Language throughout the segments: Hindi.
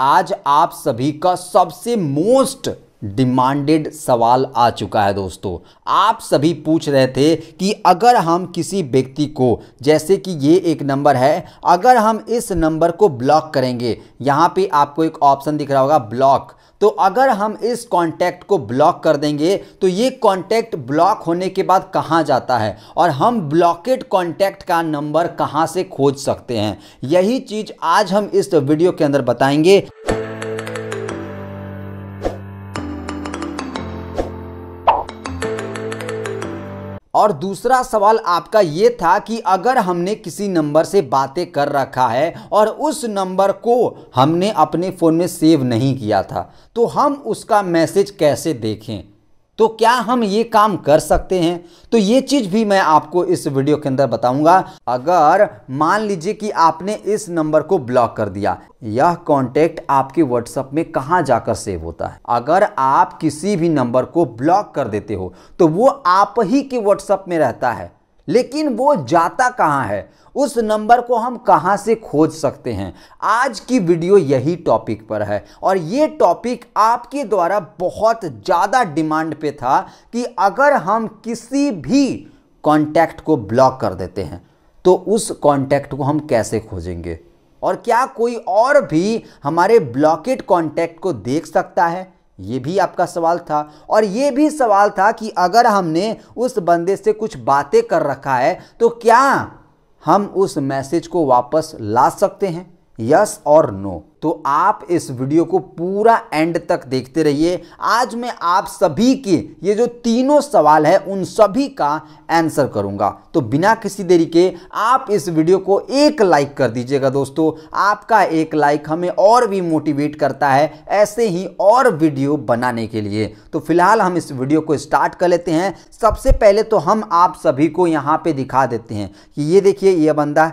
आज आप सभी का सबसे मोस्ट डिमांडेड सवाल आ चुका है दोस्तों आप सभी पूछ रहे थे कि अगर हम किसी व्यक्ति को जैसे कि ये एक नंबर है अगर हम इस नंबर को ब्लॉक करेंगे यहाँ पे आपको एक ऑप्शन दिख रहा होगा ब्लॉक तो अगर हम इस कॉन्टैक्ट को ब्लॉक कर देंगे तो ये कॉन्टैक्ट ब्लॉक होने के बाद कहाँ जाता है और हम ब्लॉकेड कॉन्टैक्ट का नंबर कहाँ से खोज सकते हैं यही चीज़ आज हम इस वीडियो के अंदर बताएंगे और दूसरा सवाल आपका ये था कि अगर हमने किसी नंबर से बातें कर रखा है और उस नंबर को हमने अपने फ़ोन में सेव नहीं किया था तो हम उसका मैसेज कैसे देखें तो क्या हम ये काम कर सकते हैं तो ये चीज़ भी मैं आपको इस वीडियो के अंदर बताऊंगा अगर मान लीजिए कि आपने इस नंबर को ब्लॉक कर दिया यह कॉन्टेक्ट आपके व्हाट्सएप में कहाँ जाकर सेव होता है अगर आप किसी भी नंबर को ब्लॉक कर देते हो तो वो आप ही के व्हाट्सएप में रहता है लेकिन वो जाता कहाँ है उस नंबर को हम कहाँ से खोज सकते हैं आज की वीडियो यही टॉपिक पर है और ये टॉपिक आपके द्वारा बहुत ज़्यादा डिमांड पे था कि अगर हम किसी भी कॉन्टैक्ट को ब्लॉक कर देते हैं तो उस कॉन्टैक्ट को हम कैसे खोजेंगे और क्या कोई और भी हमारे ब्लॉकेट कॉन्टैक्ट को देख सकता है ये भी आपका सवाल था और ये भी सवाल था कि अगर हमने उस बंदे से कुछ बातें कर रखा है तो क्या हम उस मैसेज को वापस ला सकते हैं यस और नो तो आप इस वीडियो को पूरा एंड तक देखते रहिए आज मैं आप सभी के ये जो तीनों सवाल है उन सभी का आंसर करूंगा तो बिना किसी देरी के आप इस वीडियो को एक लाइक कर दीजिएगा दोस्तों आपका एक लाइक हमें और भी मोटिवेट करता है ऐसे ही और वीडियो बनाने के लिए तो फिलहाल हम इस वीडियो को स्टार्ट कर लेते हैं सबसे पहले तो हम आप सभी को यहाँ पे दिखा देते हैं कि ये देखिए ये बंदा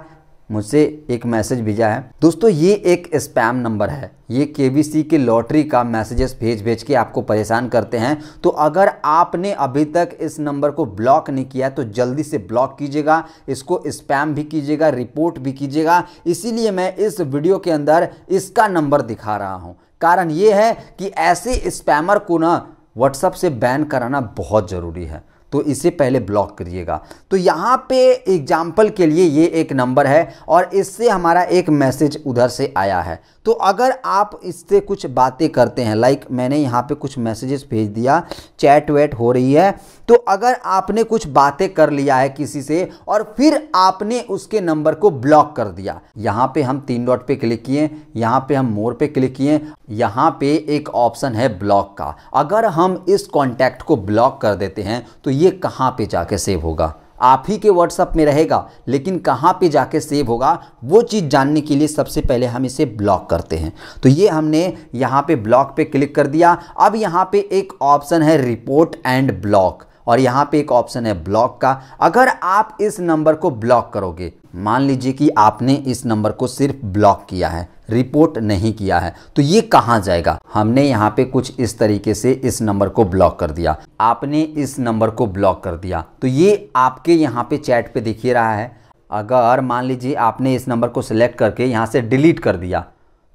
मुझसे एक मैसेज भेजा है दोस्तों ये एक स्पैम नंबर है ये के के लॉटरी का मैसेजेस भेज भेज के आपको परेशान करते हैं तो अगर आपने अभी तक इस नंबर को ब्लॉक नहीं किया तो जल्दी से ब्लॉक कीजिएगा इसको स्पैम भी कीजिएगा रिपोर्ट भी कीजिएगा इसीलिए मैं इस वीडियो के अंदर इसका नंबर दिखा रहा हूँ कारण ये है कि ऐसे स्पैमर को ना व्हाट्सअप से बैन कराना बहुत ज़रूरी है तो इसे पहले ब्लॉक करिएगा तो यहाँ पे एग्जाम्पल के लिए ये एक नंबर है और इससे हमारा एक मैसेज उधर से आया है तो अगर आप इससे कुछ बातें करते हैं लाइक मैंने यहाँ पे कुछ मैसेजेस भेज दिया चैट वैट हो रही है तो अगर आपने कुछ बातें कर लिया है किसी से और फिर आपने उसके नंबर को ब्लॉक कर दिया यहाँ पे हम तीन डॉट पे क्लिक किए यहाँ पे हम मोर पे क्लिक किए यहाँ पे एक ऑप्शन है ब्लॉक का अगर हम इस कॉन्टैक्ट को ब्लॉक कर देते हैं तो ये कहाँ पे जाके सेव होगा आप ही के व्हाट्सअप में रहेगा लेकिन कहाँ पे जाके सेव होगा वो चीज़ जानने के लिए सबसे पहले हम इसे ब्लॉक करते हैं तो ये हमने यहाँ पे ब्लॉक पे क्लिक कर दिया अब यहाँ पे एक ऑप्शन है रिपोर्ट एंड ब्लॉक और यहाँ पे एक ऑप्शन है ब्लॉक का अगर आप इस नंबर को ब्लॉक करोगे मान लीजिए कि आपने इस नंबर को सिर्फ ब्लॉक किया है रिपोर्ट नहीं किया है तो ये कहाँ जाएगा हमने यहाँ पे कुछ इस तरीके से इस नंबर को ब्लॉक कर दिया आपने इस नंबर को ब्लॉक कर दिया तो ये आपके यहाँ पे चैट पे दिखी रहा है अगर मान लीजिए आपने इस नंबर को सिलेक्ट करके यहाँ से डिलीट कर दिया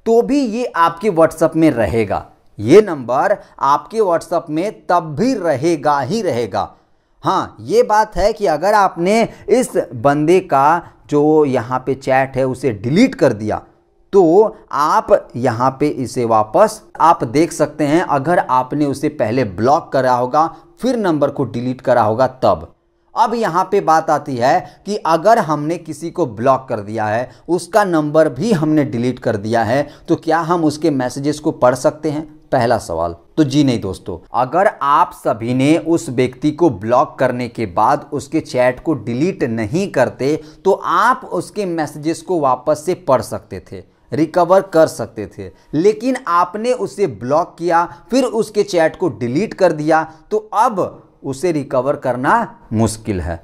तो भी ये आपके व्हाट्सअप में रहेगा ये नंबर आपके व्हाट्सअप में तब भी रहेगा ही रहेगा हाँ ये बात है कि अगर आपने इस बंदे का जो यहाँ पे चैट है उसे डिलीट कर दिया तो आप यहाँ पे इसे वापस आप देख सकते हैं अगर आपने उसे पहले ब्लॉक करा होगा फिर नंबर को डिलीट करा होगा तब अब यहाँ पे बात आती है कि अगर हमने किसी को ब्लॉक कर दिया है उसका नंबर भी हमने डिलीट कर दिया है तो क्या हम उसके मैसेजेस को पढ़ सकते हैं पहला सवाल तो जी नहीं दोस्तों अगर आप सभी ने उस व्यक्ति को ब्लॉक करने के बाद उसके चैट को डिलीट नहीं करते तो आप उसके मैसेजेस को वापस से पढ़ सकते थे रिकवर कर सकते थे लेकिन आपने उसे ब्लॉक किया फिर उसके चैट को डिलीट कर दिया तो अब उसे रिकवर करना मुश्किल है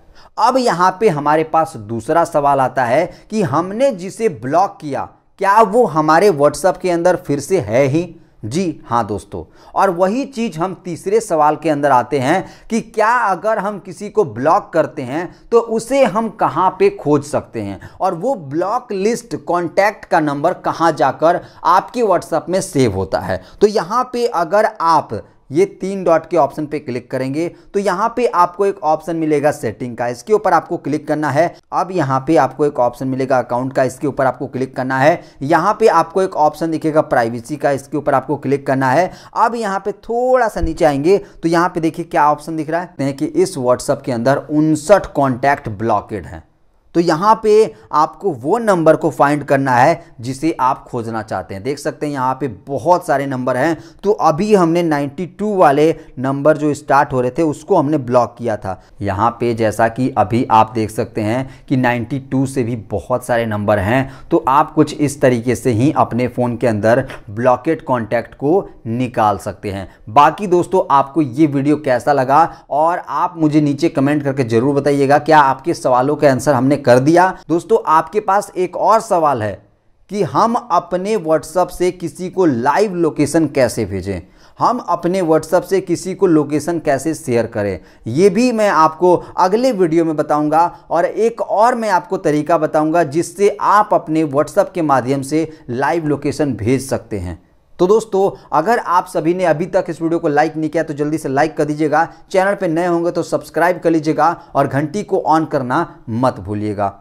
अब यहाँ पे हमारे पास दूसरा सवाल आता है कि हमने जिसे ब्लॉक किया क्या वो हमारे व्हाट्सएप के अंदर फिर से है ही जी हाँ दोस्तों और वही चीज़ हम तीसरे सवाल के अंदर आते हैं कि क्या अगर हम किसी को ब्लॉक करते हैं तो उसे हम कहाँ पे खोज सकते हैं और वो ब्लॉक लिस्ट कॉन्टैक्ट का नंबर कहाँ जाकर आपके व्हाट्सएप में सेव होता है तो यहाँ पे अगर आप ये तीन डॉट के ऑप्शन पे क्लिक करेंगे तो यहाँ पे आपको एक ऑप्शन मिलेगा सेटिंग का इसके ऊपर आपको क्लिक करना है अब यहाँ पे आपको एक ऑप्शन मिलेगा अकाउंट का इसके ऊपर आपको क्लिक करना है यहाँ पे आपको एक ऑप्शन दिखेगा प्राइवेसी का इसके ऊपर आपको क्लिक करना है अब यहाँ पे थोड़ा सा नीचे आएंगे तो यहाँ पे देखिए क्या ऑप्शन दिख रहा है कि इस व्हाट्सअप के अंदर उनसठ कॉन्टैक्ट ब्लॉकेड है तो यहाँ पे आपको वो नंबर को फाइंड करना है जिसे आप खोजना चाहते हैं देख सकते हैं यहाँ पे बहुत सारे नंबर हैं तो अभी हमने 92 वाले नंबर जो स्टार्ट हो रहे थे उसको हमने ब्लॉक किया था यहाँ पे जैसा कि अभी आप देख सकते हैं कि 92 से भी बहुत सारे नंबर हैं तो आप कुछ इस तरीके से ही अपने फ़ोन के अंदर ब्लॉकेट कॉन्टैक्ट को निकाल सकते हैं बाकी दोस्तों आपको ये वीडियो कैसा लगा और आप मुझे नीचे कमेंट करके ज़रूर बताइएगा क्या आपके सवालों के आंसर हमने कर दिया दोस्तों आपके पास एक और सवाल है कि हम अपने व्हाट्सएप से किसी को लाइव लोकेशन कैसे भेजें हम अपने व्हाट्सएप से किसी को लोकेशन कैसे शेयर करें ये भी मैं आपको अगले वीडियो में बताऊंगा और एक और मैं आपको तरीका बताऊंगा जिससे आप अपने व्हाट्सएप के माध्यम से लाइव लोकेशन भेज सकते हैं तो दोस्तों अगर आप सभी ने अभी तक इस वीडियो को लाइक नहीं किया तो जल्दी से लाइक कर दीजिएगा चैनल पर नए होंगे तो सब्सक्राइब कर लीजिएगा और घंटी को ऑन करना मत भूलिएगा